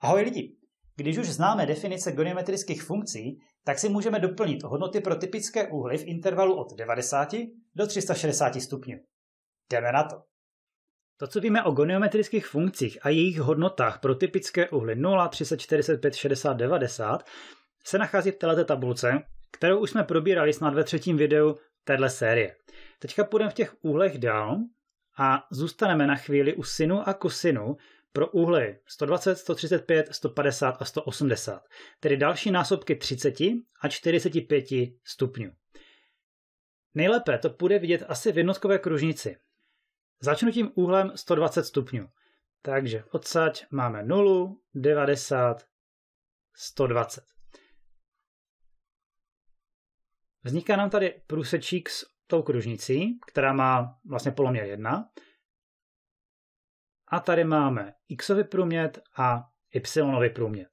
Ahoj lidi! Když už známe definice goniometrických funkcí, tak si můžeme doplnit hodnoty pro typické úhly v intervalu od 90 do 360 stupňů. Jdeme na to! To, co víme o goniometrických funkcích a jejich hodnotách pro typické úhly 0, 30, 45, 60, 90, se nachází v této tabulce, kterou už jsme probírali snad ve třetím videu téhle série. Teďka půjdeme v těch úhlech dál a zůstaneme na chvíli u sinu a kosinu, pro úhly 120, 135, 150 a 180, tedy další násobky 30 a 45 stupňů. Nejlépe to bude vidět asi v jednotkové kružnici. Začnu tím úhlem 120 stupňů. Takže odsaď máme 0, 90, 120. Vzniká nám tady průsečík s tou kružnicí, která má vlastně poloměr 1 a tady máme xový průmět a y průmět.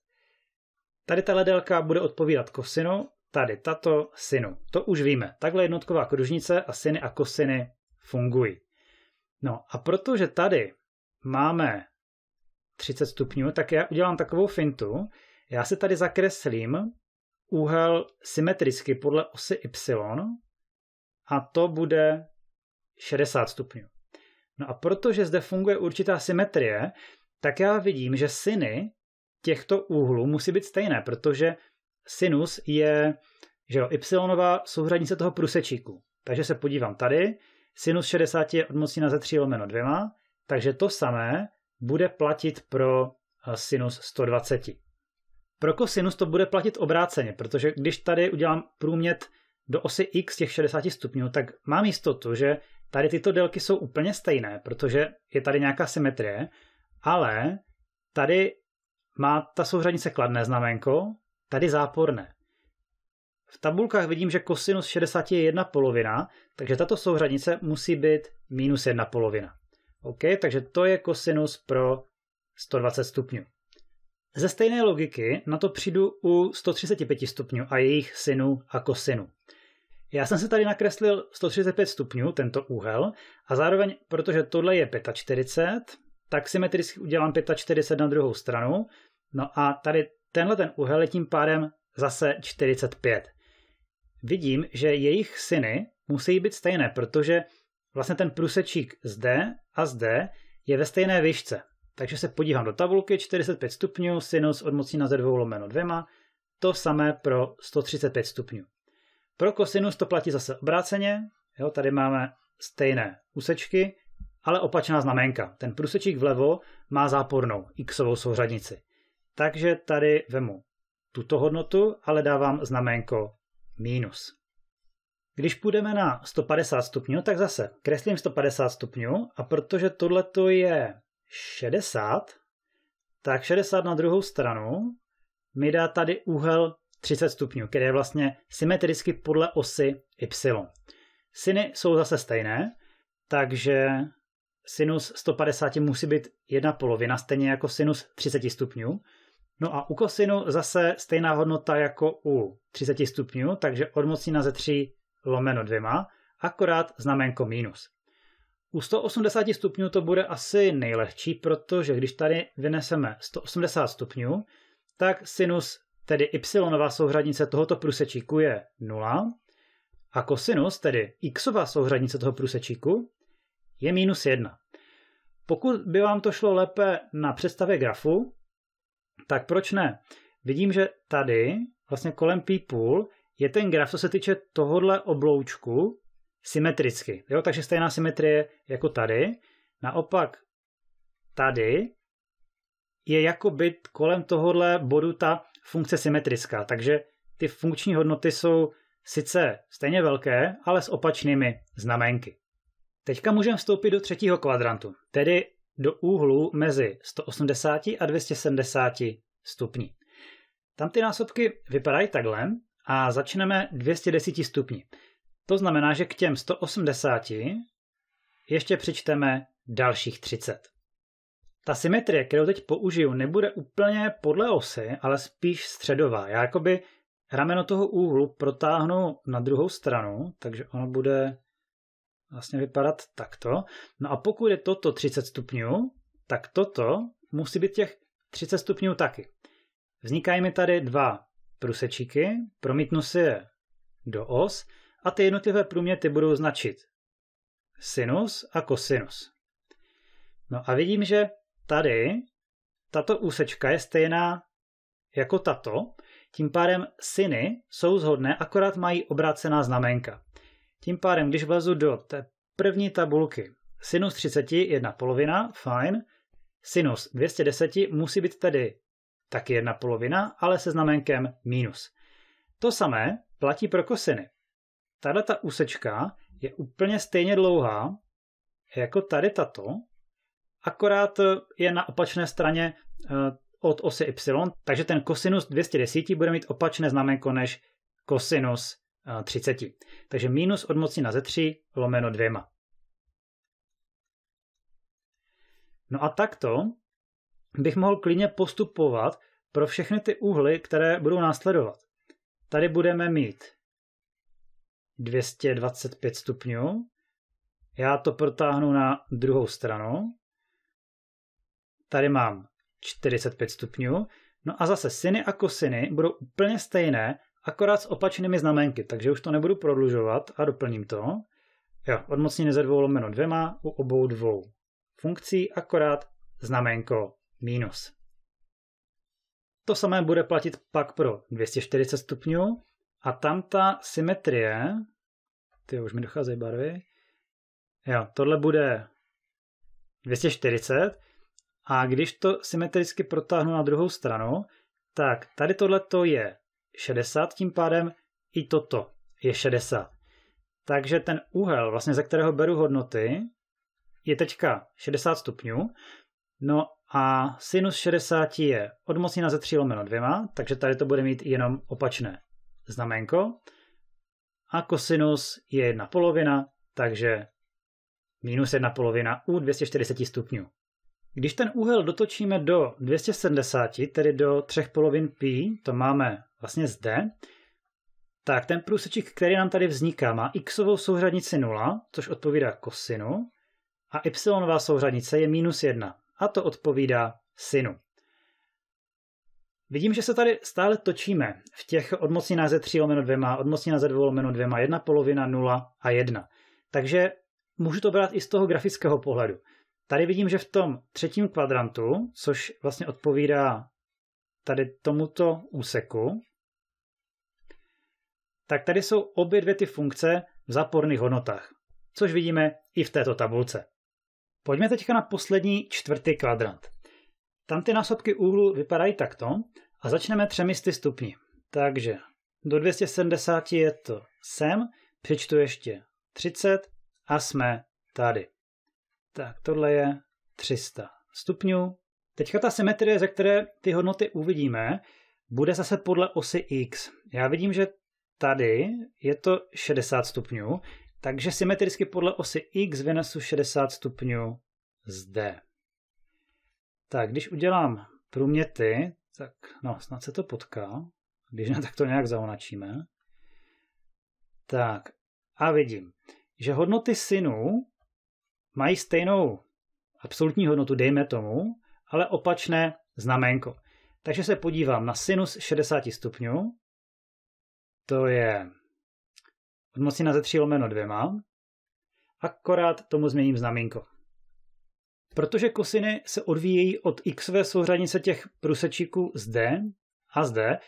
Tady ta délka bude odpovídat kosinu, tady tato sinu. To už víme. Takhle jednotková kružnice a siny a kosiny fungují. No a protože tady máme 30 stupňů, tak já udělám takovou fintu. Já se tady zakreslím úhel symetricky podle osy y a to bude 60 stupňů. No a protože zde funguje určitá symetrie, tak já vidím, že syny těchto úhlů musí být stejné, protože sinus je že jo, y souhradnice toho prusečíku. Takže se podívám tady, sinus 60 je odmocněna ze 3 lomeno 2, takže to samé bude platit pro eh, sinus 120. Pro kosinus to bude platit obráceně, protože když tady udělám průmět do osy x těch 60 stupňů, tak mám jistotu, že tady tyto délky jsou úplně stejné, protože je tady nějaká symetrie, ale tady má ta souřadnice kladné znamenko, tady záporné. V tabulkách vidím, že kosinus 60 je jedna polovina, takže tato souřadnice musí být minus jedna polovina. OK, takže to je kosinus pro 120 stupňů. Ze stejné logiky na to přijdu u 135 stupňů a jejich synů a kosinu. Já jsem se tady nakreslil 135 stupňů, tento úhel, a zároveň, protože tohle je 45, tak symetricky udělám 45 na druhou stranu, no a tady tenhle ten úhel je tím pádem zase 45. Vidím, že jejich syny musí být stejné, protože vlastně ten průsečík zde a zde je ve stejné výšce. Takže se podívám do tabulky 45 stupňů, sinus od mocí na ze 2 lomeno 2, to samé pro 135 stupňů. Pro kosinus to platí zase obráceně. Jo, tady máme stejné úsečky, ale opačná znamenka. Ten průsečík vlevo má zápornou xovou souřadnici. Takže tady vemu tuto hodnotu, ale dávám znamenko minus. Když půjdeme na 150 stupňů, tak zase kreslím 150 stupňů a protože tohleto je 60, tak 60 na druhou stranu mi dá tady úhel 30 stupňů, které je vlastně symetricky podle osy y. Siny jsou zase stejné, takže sinus 150 musí být jedna polovina, stejně jako sinus 30 stupňů. No a u kosinu zase stejná hodnota jako u 30 stupňů, takže odmocnina ze 3 lomeno 2, akorát znamenko minus. U 180 stupňů to bude asi nejlehčí, protože když tady vyneseme 180 stupňů, tak sinus tedy y souhradnice tohoto průsečíku je 0 a kosinus, tedy x souhradnice toho průsečíku, je minus 1. Pokud by vám to šlo lépe na představě grafu, tak proč ne? Vidím, že tady, vlastně kolem pi půl je ten graf, co se týče tohohle obloučku, symetricky. Jo? Takže stejná symetrie jako tady. Naopak tady je jako byt kolem tohohle bodu ta funkce symetrická, takže ty funkční hodnoty jsou sice stejně velké, ale s opačnými znamenky. Teďka můžeme vstoupit do třetího kvadrantu, tedy do úhlu mezi 180 a 270 stupni. Tam ty násobky vypadají takhle a začneme 210 stupni. To znamená, že k těm 180 ještě přičteme dalších 30 ta symetrie, kterou teď použiju, nebude úplně podle osy, ale spíš středová. Já jakoby rameno toho úhlu protáhnu na druhou stranu, takže ono bude vlastně vypadat takto. No a pokud je toto 30 stupňů, tak toto musí být těch 30 stupňů taky. Vznikají mi tady dva prusečíky, promítnu si je do os a ty jednotlivé průměty budou značit sinus a kosinus. No a vidím, že tady tato úsečka je stejná jako tato, tím pádem syny jsou zhodné, akorát mají obrácená znamenka. Tím pádem, když vlezu do té první tabulky, sinus 30 je jedna polovina, fajn, sinus 210 musí být tedy taky jedna polovina, ale se znamenkem minus. To samé platí pro kosiny. Tahle ta úsečka je úplně stejně dlouhá jako tady tato, akorát eh, je na opačné straně eh, od osy y, takže ten kosinus 210 bude mít opačné znamenko než kosinus 30. Eh, takže minus od na ze 3 lomeno 2. No a takto bych mohl klidně postupovat pro všechny ty úhly, které budou následovat. Tady budeme mít 225 stupňů. Já to protáhnu na druhou stranu tady mám 45 stupňů, no a zase siny a kosiny budou úplně stejné, akorát s opačnými znamenky, takže už to nebudu prodlužovat a doplním to. Jo, odmocnění ze dvou lomeno dvěma u obou dvou funkcí, akorát znamenko minus. To samé bude platit pak pro 240 stupňů a tam ta symetrie, ty už mi docházejí barvy, jo, tohle bude 240 a když to symetricky protáhnu na druhou stranu, tak tady tohleto je 60, tím pádem i toto je 60. Takže ten úhel, vlastně ze kterého beru hodnoty, je teďka 60 stupňů. No a sinus 60 je odmocněna ze 3 lomeno 2, takže tady to bude mít jenom opačné znamenko. A kosinus je 1 polovina, takže minus jedna polovina u 240 stupňů. Když ten úhel dotočíme do 270, tedy do třech polovin pi, to máme vlastně zde, tak ten průsečík, který nám tady vzniká, má x souřadnici 0, což odpovídá kosinu, a y souřadnice je minus 1, a to odpovídá sinu. Vidím, že se tady stále točíme v těch odmocninách ze 3 lomeno 2, odmocnina ze 2 lomeno 2, 1 polovina, 0 a 1. Takže můžu to brát i z toho grafického pohledu. Tady vidím, že v tom třetím kvadrantu, což vlastně odpovídá tady tomuto úseku, tak tady jsou obě dvě ty funkce v záporných hodnotách, což vidíme i v této tabulce. Pojďme teďka na poslední čtvrtý kvadrant. Tam ty násobky úhlu vypadají takto a začneme třemi stupni. Takže do 270 je to sem, přečtu ještě 30 a jsme tady. Tak tohle je 300 stupňů. Teďka ta symetrie, ze které ty hodnoty uvidíme, bude zase podle osy x. Já vidím, že tady je to 60 stupňů, takže symetricky podle osy x vynesu 60 stupňů zde. Tak když udělám průměty, tak no, snad se to potká. Když ne, tak to nějak zaonačíme. Tak a vidím, že hodnoty synů mají stejnou absolutní hodnotu, dejme tomu, ale opačné znamenko. Takže se podívám na sinus 60 stupňů, to je odmocnina ze 3 lomeno 2, akorát tomu změním znamenko. Protože kosiny se odvíjejí od x souřadnice těch průsečíků zde a zde,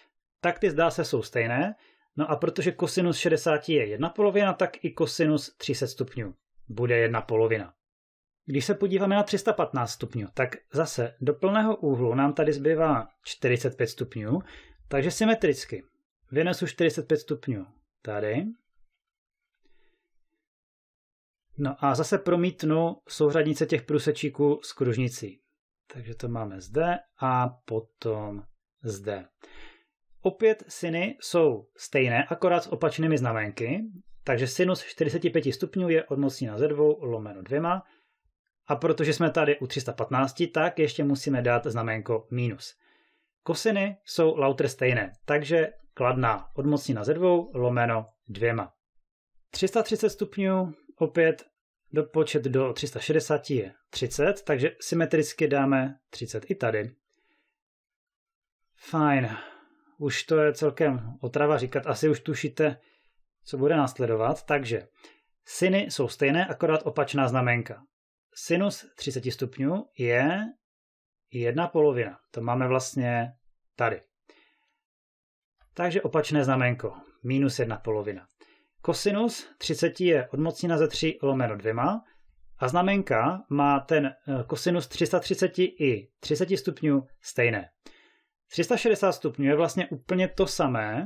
tak ty zdá se jsou stejné, no a protože kosinus 60 je jedna polovina, tak i kosinus 30 stupňů bude jedna polovina. Když se podíváme na 315 stupňů, tak zase do plného úhlu nám tady zbývá 45 stupňů, takže symetricky vynesu 45 stupňů tady. No a zase promítnu souřadnice těch průsečíků s kružnicí. Takže to máme zde a potom zde. Opět syny jsou stejné, akorát s opačnými znamenky, takže sinus 45 stupňů je odmocnina ze Z2 lomeno 2. A protože jsme tady u 315, tak ještě musíme dát znamenko minus. Kosiny jsou lauter stejné, takže kladná odmocnina ze Z2 lomeno 2. 330 stupňů, opět dopočet do 360 je 30, takže symetricky dáme 30 i tady. Fajn, už to je celkem otrava říkat, asi už tušíte, co bude následovat. Takže siny jsou stejné, akorát opačná znamenka. Sinus 30 stupňů je jedna polovina. To máme vlastně tady. Takže opačné znamenko, minus jedna polovina. Kosinus 30 je odmocnina ze 3 lomeno 2 a znamenka má ten eh, kosinus 330 i 30 stupňů stejné. 360 stupňů je vlastně úplně to samé,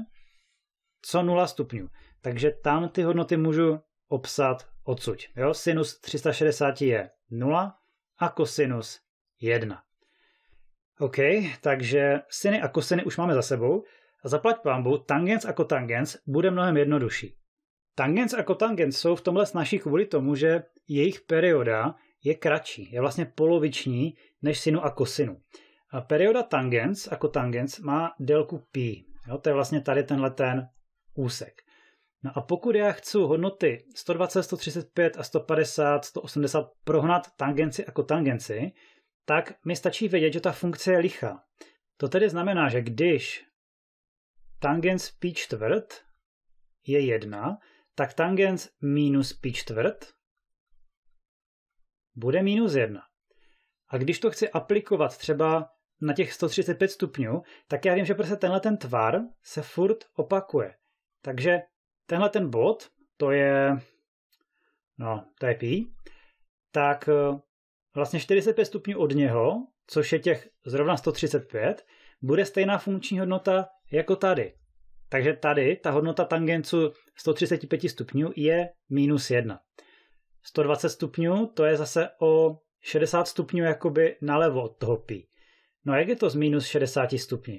co 0 stupňů. Takže tam ty hodnoty můžu obsat odsud. Jo? Sinus 360 je 0 a kosinus 1. OK, takže syny a kosiny už máme za sebou. A zaplať pambu, tangens a kotangens bude mnohem jednodušší. Tangens a kotangens jsou v tomhle snažší kvůli tomu, že jejich perioda je kratší, je vlastně poloviční než sinu a kosinu. A perioda tangens a kotangens má délku π. Jo, to je vlastně tady tenhle ten úsek. No a pokud já chci hodnoty 120, 135 a 150, 180 prohnat tangenci jako tangenci, tak mi stačí vědět, že ta funkce je lichá. To tedy znamená, že když tangens pi čtvrt je 1, tak tangens minus pi čtvrt bude minus 1. A když to chci aplikovat třeba na těch 135 stupňů, tak já vím, že prostě tenhle ten tvar se furt opakuje. Takže tenhle ten bod, to je, no, to je pí, tak eh, vlastně 45 stupňů od něho, což je těch zrovna 135, bude stejná funkční hodnota jako tady. Takže tady ta hodnota tangencu 135 stupňů je minus 1. 120 stupňů to je zase o 60 stupňů jakoby nalevo od toho pi. No jak je to z minus 60 stupňů?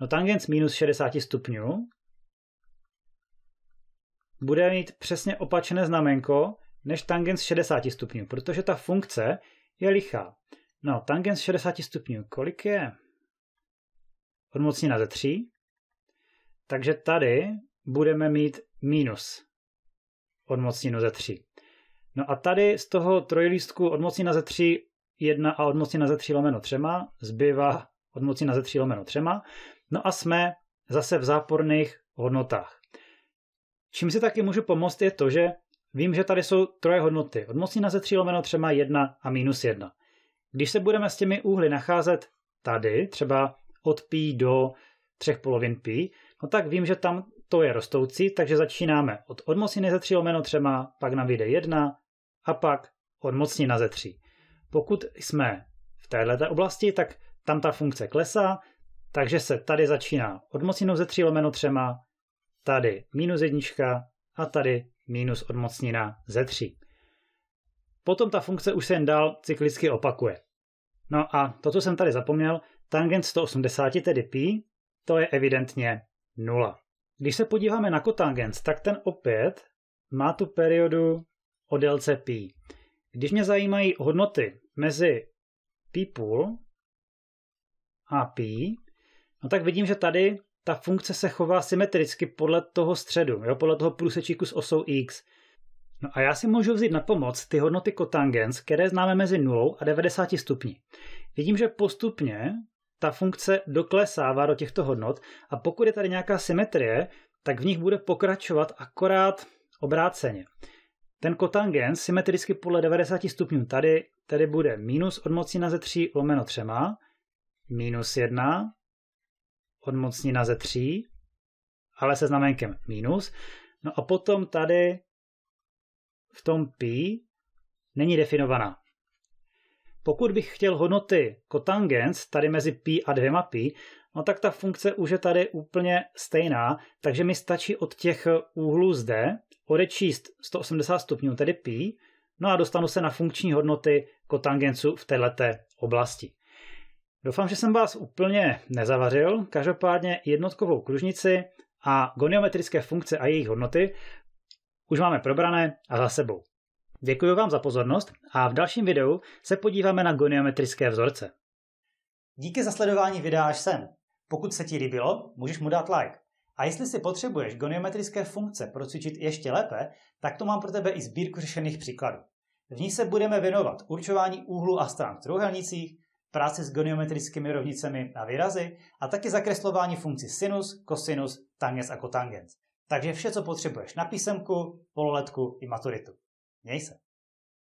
No tangens minus 60 stupňů, bude mít přesně opačné znamenko než tangens 60 stupňů, protože ta funkce je lichá. No, tangens 60 stupňů, kolik je? Odmocnina ze 3. Takže tady budeme mít minus odmocninu ze 3. No a tady z toho trojlístku odmocnina ze 3 1 a odmocnina ze 3 lomeno 3 zbývá odmocnina ze 3 lomeno 3. No a jsme zase v záporných hodnotách. Čím si taky můžu pomoct je to, že vím, že tady jsou troje hodnoty. Odmocnina ze 3 lomeno třeba 1 a minus 1. Když se budeme s těmi úhly nacházet tady, třeba od pi do třech polovin pi, no tak vím, že tam to je rostoucí, takže začínáme od odmocniny ze 3 lomeno třema, pak nám vyjde 1 a pak odmocnina ze 3. Pokud jsme v této oblasti, tak tam ta funkce klesá, takže se tady začíná odmocninou ze 3 lomeno třema, tady minus jednička a tady minus odmocnina ze 3. Potom ta funkce už se jen dál cyklicky opakuje. No a to, co jsem tady zapomněl, tangent 180, tedy π, to je evidentně 0. Když se podíváme na kotangens, tak ten opět má tu periodu o délce π. Když mě zajímají hodnoty mezi pi půl a pi, no tak vidím, že tady ta funkce se chová symetricky podle toho středu, jo, podle toho průsečíku s osou x. No a já si můžu vzít na pomoc ty hodnoty kotangens, které známe mezi 0 a 90 stupni. Vidím, že postupně ta funkce doklesává do těchto hodnot a pokud je tady nějaká symetrie, tak v nich bude pokračovat akorát obráceně. Ten kotangens symetricky podle 90 stupňů tady, tady bude minus od moci na ze 3 lomeno 3, minus 1, odmocnina ze 3, ale se znamenkem minus. No a potom tady v tom pi není definovaná. Pokud bych chtěl hodnoty kotangens tady mezi pi a dvěma pi, no tak ta funkce už je tady úplně stejná, takže mi stačí od těch úhlů zde odečíst 180 stupňů, tedy pi, no a dostanu se na funkční hodnoty kotangencu v této oblasti. Doufám, že jsem vás úplně nezavařil. Každopádně jednotkovou kružnici a goniometrické funkce a jejich hodnoty už máme probrané a za sebou. Děkuji vám za pozornost a v dalším videu se podíváme na goniometrické vzorce. Díky za sledování videa až sem. Pokud se ti líbilo, můžeš mu dát like. A jestli si potřebuješ goniometrické funkce procvičit ještě lépe, tak to mám pro tebe i sbírku řešených příkladů. V ní se budeme věnovat určování úhlu a stran v trojuhelnicích, práce s goniometrickými rovnicemi a výrazy a taky zakreslování funkcí sinus, kosinus, tangens a kotangens. Takže vše, co potřebuješ na písemku, pololetku i maturitu. Měj se!